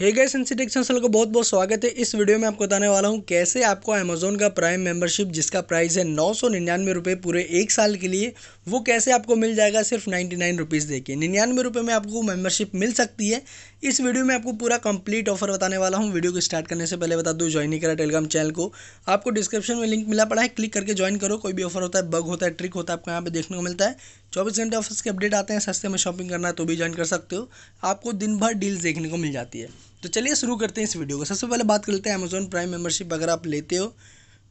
हे gas इंसिटेक्शन सल को बहुत बहुत स्वागत है इस वीडियो में आपको बताने वाला हूँ कैसे आपको अमेजोन का प्राइम मेंबरशिप जिसका प्राइस है नौ सौ निन्यानवे रुपये पूरे एक साल के लिए वो कैसे आपको मिल जाएगा सिर्फ नाइन्टी नाइन रुपीज़ देखिए निन्यानवे रुपये में आपको मेंबरशिप मिल सकती है इस वीडियो में आपको पूरा कंप्लीट ऑफर बताने वाला हूँ वीडियो को स्टार्ट करने से पहले बता दूँ ज्वाइन नहीं करा टेलीग्राम चैनल को आपको डिस्क्रिप्शन में लिंक मिला पड़ा है क्लिक करके ज्वाइन करो कोई भी ऑफर होता है बग होता है ट्रिक होता है आपको यहाँ पे देखने को मिलता है चौबीस घंटे ऑफिस के अपडेट आते हैं सस्ते में शॉपिंग करना है तो भी ज्वाइन कर सकते हो आपको दिन भर डील्स देखने को मिल जाती है तो चलिए शुरू करते हैं इस वीडियो को सबसे पहले बात कर लेते हैं अमेज़ोन प्राइम मेम्बरशिप अगर आप लेते हो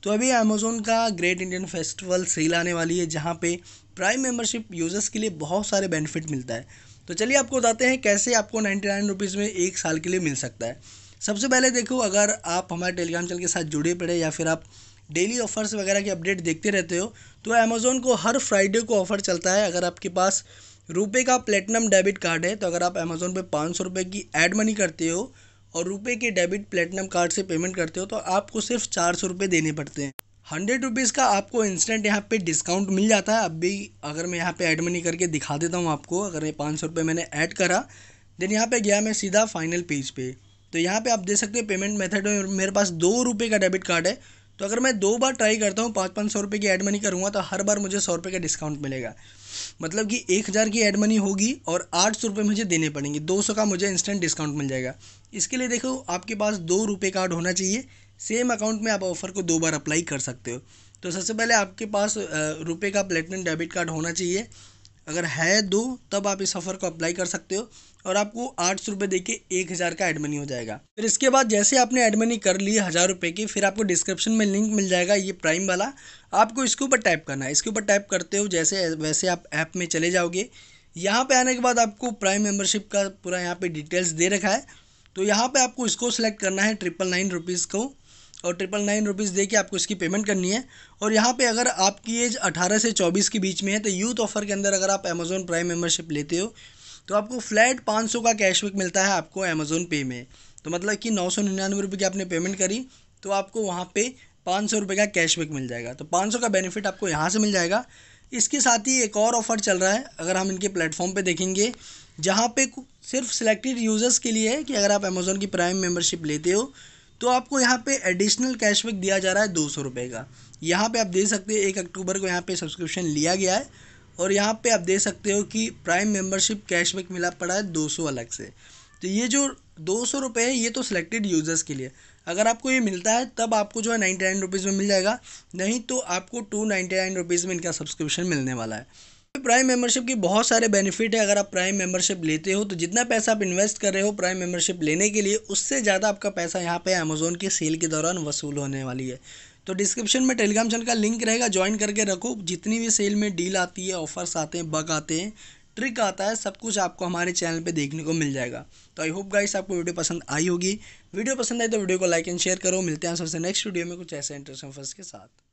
तो अभी अमेज़ोन का ग्रेट इंडियन फेस्टिवल सेल आने वाली है जहाँ पे प्राइम मेम्बरशिप यूज़र्स के लिए बहुत सारे बेनिफिट मिलता है तो चलिए आपको बताते हैं कैसे आपको नाइन्टी नाइन रुपीज़ में एक साल के लिए मिल सकता है सबसे पहले देखो अगर आप हमारे टेलीग्राम चैनल के साथ जुड़े पड़े या फिर आप डेली ऑफर्स वगैरह के अपडेट देखते रहते हो तो अमेज़ोन को हर फ्राइडे को ऑफ़र चलता है अगर आपके पास रुपए का प्लेटिनम डेबिट कार्ड है तो अगर आप अमेज़ोन पे पाँच सौ रुपये की एड मनी करते हो और रुपए के डेबिट प्लेटिनम कार्ड से पेमेंट करते हो तो आपको सिर्फ चार सौ रुपये देने पड़ते हैं हंड्रेड रुपीज़ का आपको इंस्टेंट यहाँ पे डिस्काउंट मिल जाता है अब भी अगर मैं यहाँ पे ऐड मनी करके दिखा देता हूँ आपको अगर ये पाँच सौ रुपये मैंने ऐड करा देन यहाँ पे गया मैं सीधा फाइनल पेज पे तो यहाँ पे आप देख सकते हो पेमेंट मेथड में मेरे पास दो रुपये का डेबिट कार्ड है तो अगर मैं दो बार ट्राई करता हूँ पाँच पाँच सौ रुपये की एड मनी करूँगा तो हर बार मुझे सौ रुपये का डिस्काउंट मिलेगा मतलब कि एक हज़ार की एड मनी होगी और आठ सौ रुपये मुझे देने पड़ेंगे दो सौ का मुझे इंस्टेंट डिस्काउंट मिल जाएगा इसके लिए देखो आपके पास दो रुपये कार्ड होना चाहिए सेम अकाउंट में आप ऑफ़र को दो बार अप्लाई कर सकते हो तो सबसे पहले आपके पास रुपये का प्लेटिनम डेबिट कार्ड होना चाहिए अगर है दो तब आप इस ऑफ़र को अप्लाई कर सकते हो और आपको आठ सौ रुपये दे के एक हज़ार का एडमनी हो जाएगा फिर इसके बाद जैसे आपने एडमनी कर ली हज़ार रुपये की फिर आपको डिस्क्रिप्शन में लिंक मिल जाएगा ये प्राइम वाला आपको इसके ऊपर टाइप करना है इसके ऊपर टाइप करते हो जैसे वैसे आप ऐप में चले जाओगे यहाँ पे आने के बाद आपको प्राइम मेम्बरशिप का पूरा यहाँ पे डिटेल्स दे रखा है तो यहाँ पे आपको इसको सेलेक्ट करना है ट्रिपल नाइन रुपीज़ को और ट्रिपल नाइन रुपीज़ दे के आपको इसकी पेमेंट करनी है और यहाँ पे अगर आपकी एज 18 से 24 के बीच में है तो यूथ ऑफर के अंदर अगर आप अमेज़ोन प्राइम मेम्बरशिप लेते हो तो आपको फ्लैट 500 का कैशबैक मिलता है आपको अमेज़ोन पे में तो मतलब कि नौ सौ निन्यानवे रुपये की आपने पेमेंट करी तो आपको वहाँ पर पाँच सौ रुपये का कैशबैक मिल जाएगा तो पाँच सौ का बेनिफिट आपको यहाँ से मिल जाएगा इसके साथ ही एक और ऑफ़र चल रहा है अगर हम इनके प्लेटफॉर्म पर देखेंगे जहाँ पे सिर्फ सिलेक्टेड यूज़र्स के लिए है कि अगर आप अमेज़ोन की प्राइम मेम्बरशिप लेते हो तो आपको यहाँ पे एडिशनल कैशबैक दिया जा रहा है दो सौ रुपये का यहाँ पे आप दे सकते हैं एक अक्टूबर को यहाँ पे सब्सक्रिप्शन लिया गया है और यहाँ पे आप दे सकते हो कि प्राइम मेंबरशिप कैशबैक मिला पड़ा है दो सौ अलग से तो ये जो दो सौ रुपये है ये तो सिलेक्टेड यूज़र्स के लिए अगर आपको ये मिलता है तब आपको जो है नाइन्टी नाइन रुपीज़ में मिल जाएगा नहीं तो आपको टू नाइन्टी नाइन रुपीज़ में इनका सब्सक्रिप्शन मिलने वाला है प्राइम मेंबरशिप की बहुत सारे बेनिफिट है अगर आप प्राइम मेंबरशिप लेते हो तो जितना पैसा आप इन्वेस्ट कर रहे हो प्राइम मेंबरशिप लेने के लिए उससे ज़्यादा आपका पैसा यहाँ पे अमेजोन की सेल के दौरान वसूल होने वाली है तो डिस्क्रिप्शन में टेलीग्राम चैनल का लिंक रहेगा ज्वाइन करके रखो जितनी भी सेल में डील आती है ऑफर्स आते हैं बग आते हैं ट्रिक आता है सब कुछ आपको हमारे चैनल पे देखने को मिल जाएगा तो आई होप गाइस आपको वीडियो पसंद आई होगी वीडियो पसंद आई तो वीडियो को लाइक एंड शेयर करो मिलते हैं सबसे नेक्स्ट वीडियो में कुछ ऐसे इंटरेस्टिंग ऑफर्स के साथ